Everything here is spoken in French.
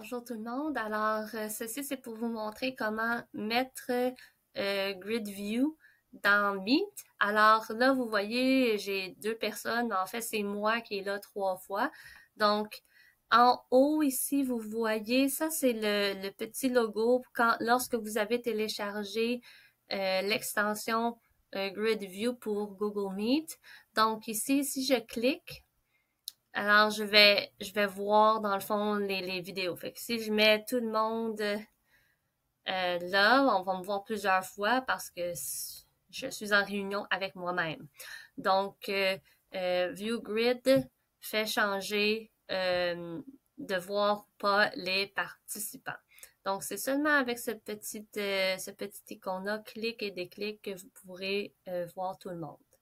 Bonjour tout le monde. Alors, euh, ceci, c'est pour vous montrer comment mettre GridView euh, Grid View dans Meet. Alors là, vous voyez, j'ai deux personnes. En fait, c'est moi qui est là trois fois. Donc, en haut ici, vous voyez, ça c'est le, petit logo quand, lorsque vous avez téléchargé euh, l'extension GridView Grid View pour Google Meet. Donc ici, si je clique, alors, je vais, je vais voir, dans le fond, les, les vidéos. Fait que si je mets tout le monde euh, là, on va me voir plusieurs fois parce que je suis en réunion avec moi-même. Donc, euh, euh Grid fait changer euh, de voir pas les participants. Donc, c'est seulement avec cette petite, ce petit icône-là, clic et déclic, que vous pourrez voir tout le monde.